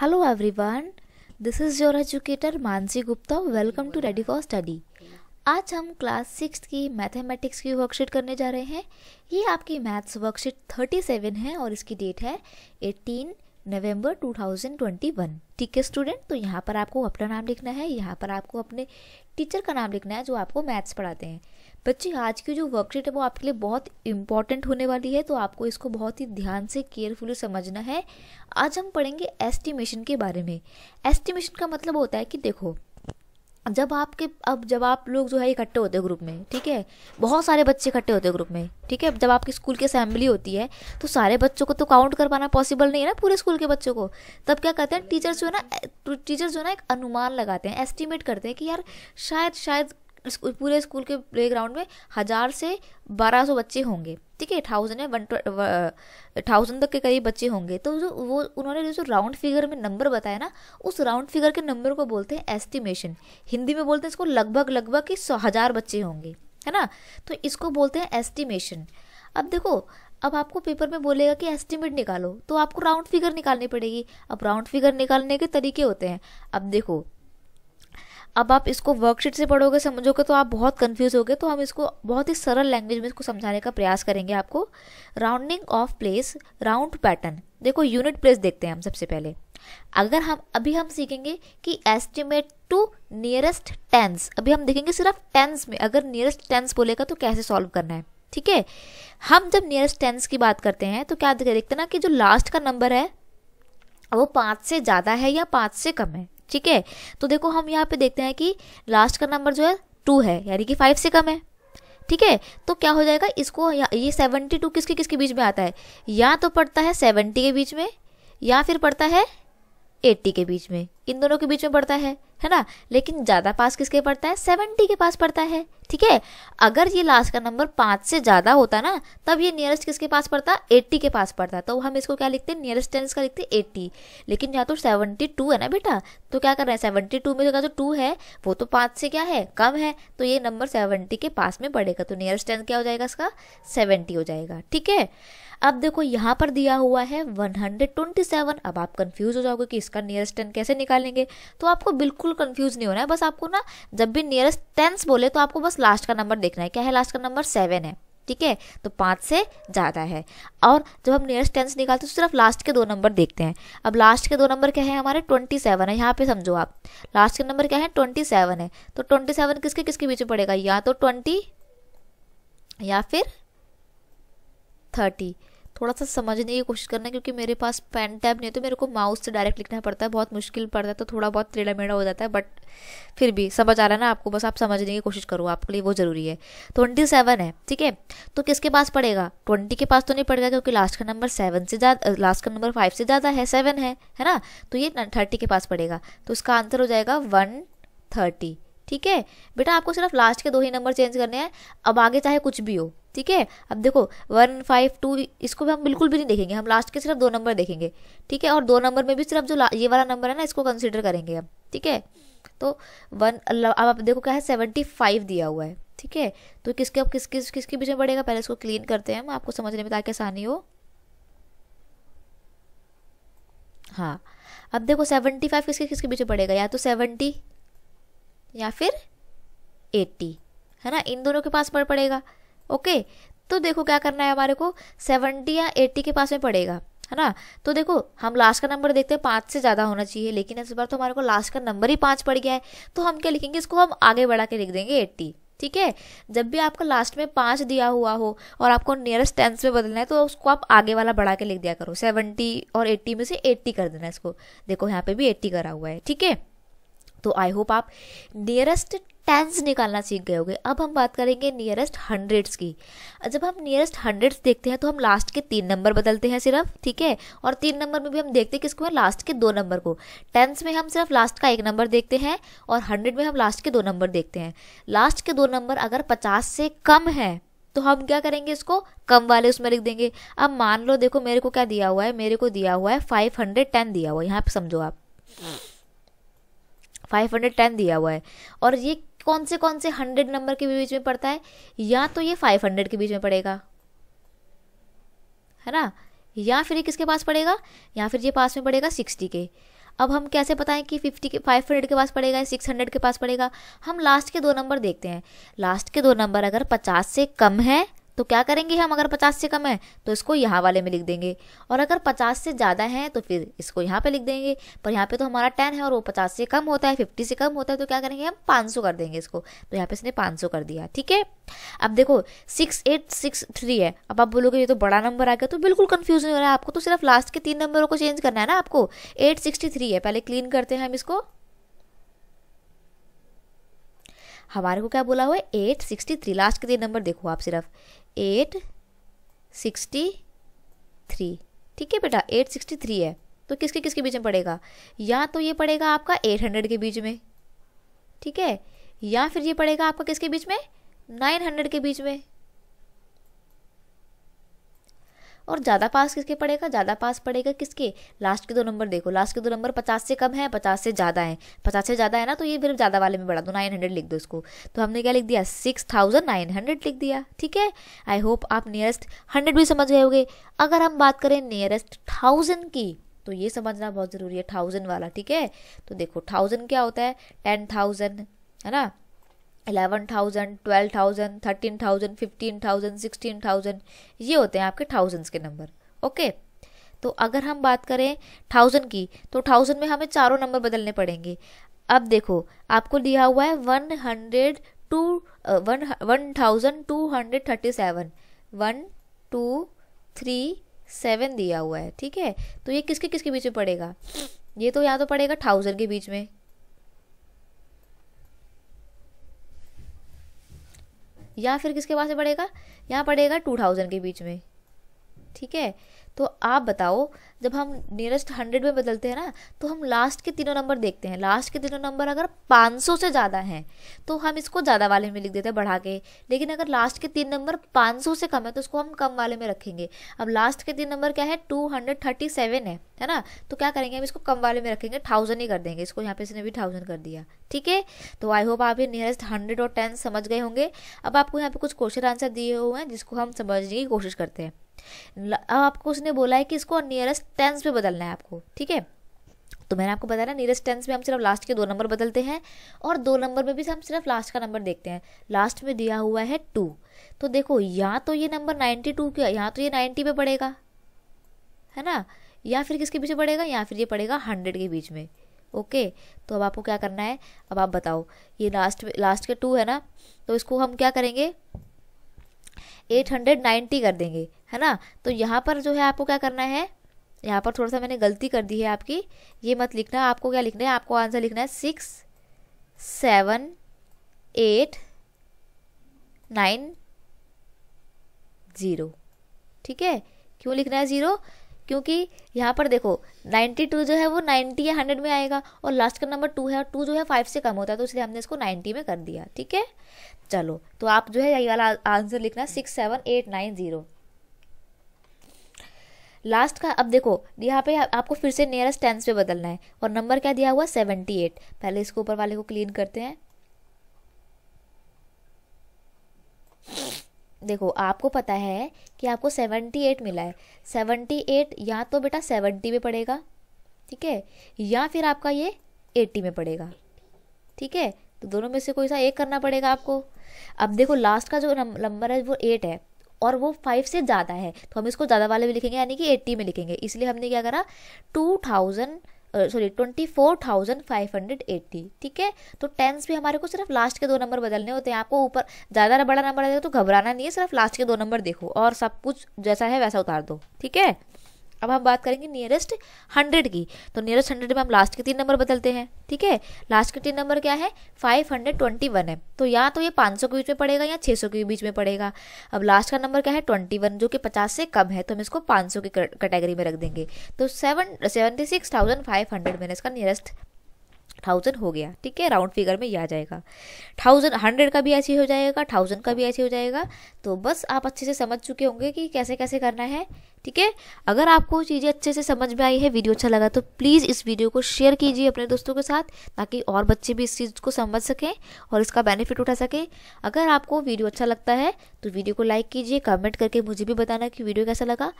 hello everyone this is your educator Mansi Gupta welcome to ready for study आज हम class six की mathematics की worksheet करने जा रहे हैं ये आपकी मैथ्स वर्कशीट थर्टी सेवन है और इसकी डेट है एटीन नवंबर 2021 ठीक है स्टूडेंट तो यहाँ पर आपको अपना नाम लिखना है यहाँ पर आपको अपने टीचर का नाम लिखना है जो आपको मैथ्स पढ़ाते हैं बच्चे आज की जो वर्कशीट है वो आपके लिए बहुत इंपॉर्टेंट होने वाली है तो आपको इसको बहुत ही ध्यान से केयरफुली समझना है आज हम पढ़ेंगे एस्टिमेशन के बारे में एस्टिमेशन का मतलब होता है कि देखो जब आपके अब जब आप लोग जो है इकट्ठे होते हो ग्रुप में ठीक है बहुत सारे बच्चे इकट्ठे होते हो ग्रुप में ठीक है जब आपके स्कूल की असेंबली होती है तो सारे बच्चों को तो काउंट कर पाना पॉसिबल नहीं है ना पूरे स्कूल के बच्चों को तब क्या करते हैं टीचर्स जो है ना टीचर्स जो है ना एक अनुमान लगाते हैं एस्टिमेट करते हैं कि यार शायद शायद पूरे स्कूल के प्ले ग्राउंड में हज़ार से बारह सौ बच्चे होंगे ठीक है थाउजेंड या वन थाउजेंड तक के करीब बच्चे होंगे तो जो वो उन्होंने जो राउंड फिगर में नंबर बताया ना उस राउंड फिगर के नंबर को बोलते हैं एस्टिमेशन हिंदी में बोलते हैं इसको लगभग लगभग कि सौ हज़ार बच्चे होंगे है ना तो इसको बोलते हैं एस्टिमेशन अब देखो अब आपको पेपर में बोलेगा कि एस्टिमेट निकालो तो आपको राउंड फिगर निकालनी पड़ेगी अब राउंड फिगर निकालने के तरीके होते हैं अब देखो अब आप इसको वर्कशीट से पढ़ोगे समझोगे तो आप बहुत कंफ्यूज होगे तो हम इसको बहुत ही सरल लैंग्वेज में इसको समझाने का प्रयास करेंगे आपको rounding off place round pattern देखो यूनिट प्लेस देखते हैं हम सबसे पहले अगर हम अभी हम सीखेंगे कि एस्टिमेट टू नियरेस्ट टेंस अभी हम देखेंगे सिर्फ टेंस में अगर नियरेस्ट टेंस बोलेगा तो कैसे सॉल्व करना है ठीक है हम जब नियरेस्ट टेंस की बात करते हैं तो क्या देखते हैं ना कि जो लास्ट का नंबर है वो पाँच से ज़्यादा है या पाँच से कम है ठीक है तो देखो हम यहाँ पे देखते हैं कि लास्ट का नंबर जो है टू है यानी कि फाइव से कम है ठीक है तो क्या हो जाएगा इसको ये सेवेंटी टू किसके किसके बीच में आता है या तो पड़ता है सेवेंटी के बीच में या फिर पड़ता है एट्टी के बीच में इन दोनों के बीच में पड़ता है है ना लेकिन ज़्यादा पास किसके पड़ता है सेवेंटी के पास पड़ता है ठीक है अगर ये लास्ट का नंबर पाँच से ज़्यादा होता ना तब ये नियरेस्ट किसके पास पड़ता एट्टी के पास पड़ता तो हम इसको क्या लिखते हैं नियरेस्ट टेंस का लिखते हैं एट्टी लेकिन यहाँ तो सेवेंटी टू है ना बेटा तो क्या कर रहे हैं सेवेंटी टू में तो जो टू है वो तो पाँच से क्या है कम है तो ये नंबर सेवेंटी के पास में पड़ेगा तो नियरेस्ट टेंस क्या हो जाएगा इसका सेवेंटी हो जाएगा ठीक है अब देखो यहाँ पर दिया हुआ है 127 अब आप कंफ्यूज हो जाओगे कि इसका नियरेस्ट टेन कैसे निकालेंगे तो आपको बिल्कुल कंफ्यूज नहीं होना है बस आपको ना जब भी नियरेस्ट टेंस बोले तो आपको बस लास्ट का नंबर देखना है क्या है लास्ट का नंबर सेवन है ठीक है तो पाँच से ज़्यादा है और जब हम नियरेस्ट टेंस निकालते हैं तो सिर्फ लास्ट के दो नंबर देखते हैं अब लास्ट के दो नंबर क्या है हमारे ट्वेंटी सेवन है यहाँ पे समझो आप लास्ट के नंबर क्या है ट्वेंटी सेवन है तो ट्वेंटी सेवन किसके किसके बीच में पड़ेगा या तो ट्वेंटी या फिर थर्टी थोड़ा सा समझने की कोशिश करना क्योंकि मेरे पास पेन टैब नहीं है तो मेरे को माउस से डायरेक्ट लिखना पड़ता है बहुत मुश्किल पड़ता है तो थोड़ा बहुत टेढ़ा मेढ़ा हो जाता है बट फिर भी समझ आ रहा है ना आपको बस आप समझने की कोशिश करो आपके लिए वो ज़रूरी है ट्वेंटी सेवन है ठीक है तो किसके पास पड़ेगा ट्वेंटी के पास तो नहीं पड़ेगा क्योंकि लास्ट का नंबर सेवन से ज़्यादा लास्ट का नंबर फाइव से ज़्यादा है सेवन है है ना तो ये थर्टी के पास पड़ेगा तो इसका आंसर हो जाएगा वन थर्टी ठीक है बेटा आपको सिर्फ लास्ट के दो ही नंबर चेंज करने हैं अब आगे चाहे कुछ भी हो ठीक है अब देखो वन फाइव टू इसको भी हम बिल्कुल भी नहीं देखेंगे हम लास्ट के सिर्फ दो नंबर देखेंगे ठीक है और दो नंबर में भी सिर्फ जो ये वाला नंबर है ना इसको कंसिडर करेंगे हम ठीक है तो वन अब आप देखो क्या है सेवेंटी फाइव दिया हुआ है ठीक है तो किसके अब किस किस किसके बीच में पड़ेगा पहले इसको क्लीन करते हैं हम आपको समझने में ताकि आसानी हो हाँ अब देखो सेवेंटी फाइव किसके किसके बीच में पड़ेगा या तो सेवेंटी या फिर एट्टी है ना इन दोनों के पास पड़ पड़ेगा ओके तो देखो क्या करना है हमारे को सेवेंटी या एट्टी के पास में पड़ेगा है ना तो देखो हम लास्ट का नंबर देखते हैं पाँच से ज़्यादा होना चाहिए लेकिन इस बार तो हमारे को लास्ट का नंबर ही पाँच पड़ गया है तो हम क्या लिखेंगे इसको हम आगे बढ़ा के लिख देंगे एट्टी ठीक है जब भी आपको लास्ट में पाँच दिया हुआ हो और आपको नियरेस्ट टेंस में बदलना है तो उसको आप आगे वाला बढ़ा के लिख दिया करो सेवेंटी और एट्टी में से एट्टी कर देना इसको देखो यहाँ पे भी एट्टी करा हुआ है ठीक है तो आई होप आप नियरेस्ट टेंस निकालना सीख गए होगे अब हम बात करेंगे नियरेस्ट हंड्रेड्स की जब हम नियरेस्ट हंड्रेड्स देखते हैं तो हम लास्ट के तीन नंबर बदलते हैं सिर्फ ठीक है और तीन नंबर में भी हम देखते हैं किसको है लास्ट के दो नंबर को टेंस में हम सिर्फ लास्ट का एक नंबर देखते हैं और हंड्रेड में हम लास्ट के दो नंबर देखते हैं लास्ट के दो नंबर अगर पचास से कम है तो हम क्या करेंगे इसको कम वाले उसमें लिख देंगे अब मान लो देखो मेरे को क्या दिया हुआ है मेरे को दिया हुआ है फाइव हंड्रेड टेन दिया हुआ है यहाँ पे समझो आप फाइव हंड्रेड टेन दिया हुआ है और ये कौन से कौन से हंड्रेड नंबर के बीच में पड़ता है या तो ये फाइव हंड्रेड के बीच में पड़ेगा है ना या फिर ये किसके पास पड़ेगा या फिर ये पास में पड़ेगा सिक्सटी के अब हम कैसे बताएं कि फिफ्टी के फाइव हंड्रेड के पास पड़ेगा या सिक्स हंड्रेड के पास पड़ेगा हम लास्ट के दो नंबर देखते हैं लास्ट के दो नंबर अगर पचास से कम है तो क्या करेंगे हम अगर पचास से कम है तो इसको यहाँ वाले में लिख देंगे और अगर पचास से ज़्यादा है तो फिर इसको यहाँ पे लिख देंगे पर यहाँ पे तो हमारा टेन है और वो पचास से कम होता है फिफ्टी से कम होता है तो क्या करेंगे हम पाँच सौ कर देंगे इसको तो यहाँ पर इसने पाँच कर दिया ठीक है अब देखो सिक्स एट सिक्स थ्री है अब आप बोलोगे ये तो बड़ा नंबर आ गया तो बिल्कुल कन्फ्यूज नहीं हो रहा है आपको तो सिर्फ लास्ट के तीन नंबरों को चेंज करना है ना आपको एट सिक्सटी थ्री है पहले क्लीन करते हैं हम इसको हमारे को क्या बोला हुआ है एट सिक्सटी थ्री लास्ट के तीन नंबर देखो आप सिर्फ एट सिक्सटी थ्री ठीक है बेटा एट सिक्सटी थ्री है तो किसके किसके बीच में पड़ेगा या तो ये पड़ेगा आपका एट हंड्रेड के बीच में ठीक है या फिर ये पड़ेगा आपका किसके बीच में नाइन हंड्रेड के बीच में और ज़्यादा पास किसके पड़ेगा ज़्यादा पास पड़ेगा किसके लास्ट के दो नंबर देखो लास्ट के दो नंबर पचास से कम है पचास से ज़्यादा है पचास से ज़्यादा है ना तो ये फिर ज़्यादा वाले में बढ़ा दो नाइन हंड्रेड लिख दो इसको तो हमने क्या लिख दिया सिक्स थाउजेंड नाइन हंड्रेड लिख दिया ठीक है आई होप आप नियरेस्ट हंड्रेड भी समझ गए होगे अगर हम बात करें नियरेस्ट थाउजेंड की तो ये समझना बहुत ज़रूरी है थाउजेंड वाला ठीक है तो देखो थाउजेंड क्या होता है टेन थाउजेंड है ना eleven thousand twelve thousand thirteen thousand fifteen thousand sixteen thousand ये होते हैं आपके थाउजेंड्स के नंबर ओके तो अगर हम बात करें थाउजेंड की तो थाउजेंड में हमें चारों नंबर बदलने पड़ेंगे अब देखो आपको दिया हुआ है one hundred two one one thousand two hundred thirty seven one two three seven दिया हुआ है ठीक है तो ये किसके किसके बीच में पड़ेगा ये तो यहाँ तो पड़ेगा थाउजेंड के बीच में या फिर किसके पास से पड़ेगा यहाँ पड़ेगा टू थाउजेंड के बीच में ठीक है तो आप बताओ जब हम नियरेस्ट हंड्रेड में बदलते हैं ना तो हम लास्ट के तीनों नंबर देखते हैं लास्ट के तीनों नंबर अगर 500 से ज़्यादा हैं तो हम इसको ज़्यादा वाले में लिख देते हैं बढ़ा के लेकिन अगर लास्ट के तीन नंबर 500 से कम है तो उसको हम कम वाले में रखेंगे अब लास्ट के तीन नंबर क्या है टू है है ना तो क्या करेंगे हम इसको कम वाले में रखेंगे थाउजेंड ही कर देंगे इसको यहाँ पे इसने भी थाउजेंड कर दिया ठीक है तो आई होप आप ये नियरेस्ट हंड्रेड और टेन समझ गए होंगे अब आपको यहाँ पे कुछ क्वेश्चन आंसर दिए हुए हैं जिसको हम समझने की कोशिश करते हैं अब आपको उसने बोला है कि इसको नियरेस्ट टेंस में बदलना है आपको ठीक है तो मैंने आपको बताया ना नियरेस्ट टेंस में हम सिर्फ लास्ट के दो नंबर बदलते हैं और दो नंबर में भी हम सिर्फ लास्ट का नंबर देखते हैं लास्ट में दिया हुआ है टू तो देखो या तो ये नंबर नाइन्टी टू का या तो ये नाइन्टी पे पड़ेगा है ना या फिर किसके पीछे पड़ेगा या फिर ये पड़ेगा हंड्रेड के बीच में ओके तो अब आपको क्या करना है अब आप बताओ ये लास्ट लास्ट के टू है ना तो इसको हम क्या करेंगे एट हंड्रेड नाइन्टी कर देंगे है ना तो यहाँ पर जो है आपको क्या करना है यहाँ पर थोड़ा सा मैंने गलती कर दी है आपकी ये मत लिखना आपको क्या लिखना है आपको आंसर लिखना है six seven eight nine zero ठीक है क्यों लिखना है ज़ीरो क्योंकि यहाँ पर देखो 92 जो है वो 90 या 100 में आएगा और लास्ट का नंबर टू है और टू जो है फाइव से कम होता है तो इसलिए हमने इसको 90 में कर दिया ठीक है चलो तो आप जो है यही वाला आंसर लिखना six seven eight nine zero last का अब देखो यहाँ पे आपको फिर से नियरेस्ट टेंस पे बदलना है और नंबर क्या दिया हुआ सेवेंटी एट पहले इसको ऊपर वाले को क्लीन करते हैं देखो आपको पता है कि आपको सेवेंटी एट मिला है सेवेंटी एट या तो बेटा सेवेंटी में पड़ेगा ठीक है या फिर आपका ये एट्टी में पड़ेगा ठीक है तो दोनों में से कोई सा एक करना पड़ेगा आपको अब देखो लास्ट का जो नंबर है वो एट है और वो फाइव से ज़्यादा है तो हम इसको ज़्यादा वाले में लिखेंगे यानी कि एट्टी में लिखेंगे इसलिए हमने क्या करा two thousand sorry twenty four thousand five hundred eighty ठीक है तो टेंस भी हमारे को सिर्फ लास्ट के दो नंबर बदलने होते हैं आपको ऊपर ज़्यादा बड़ा नंबर देगा तो घबराना नहीं है सिर्फ लास्ट के दो नंबर देखो और सब कुछ जैसा है वैसा उतार दो ठीक है अब हम बात करेंगे नियरेस्ट हंड्रेड की तो नियरेस्ट हंड्रेड में हम लास्ट के तीन नंबर बदलते हैं ठीक है लास्ट के तीन नंबर क्या है फाइव हंड्रेड ट्वेंटी वन है तो या तो ये पाँच सौ के बीच में पड़ेगा या छः सौ के बीच में पड़ेगा अब लास्ट का नंबर क्या है ट्वेंटी वन जो कि पचास से कम है तो हम इसको पाँच सौ की कैटेगरी में रख देंगे तो seven seventy six thousand five hundred मैंने इसका नियरेस्ट थाउजेंड हो गया ठीक है राउंड फिगर में ये आ जाएगा थाउजेंड हंड्रेड का भी ऐसे हो जाएगा थाउजेंड का भी ऐसे हो जाएगा तो बस आप अच्छे से समझ चुके होंगे कि कैसे कैसे करना है ठीक है अगर आपको चीज़ें अच्छे से समझ में आई है वीडियो अच्छा लगा तो प्लीज़ इस वीडियो को शेयर कीजिए अपने दोस्तों के साथ ताकि और बच्चे भी इस चीज़ को समझ सकें और इसका बेनिफिट उठा सकें अगर आपको वीडियो अच्छा लगता है तो वीडियो को लाइक कीजिए कमेंट करके मुझे भी बताना कि वीडियो कैसा लगा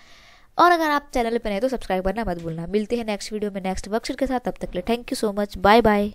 और अगर आप चैनल पर नए तो सब्सक्राइब करना मत भूलना मिलते हैं नेक्स्ट वीडियो में नेक्स्ट वर्कशीट के साथ तब तक ले thank you so much bye bye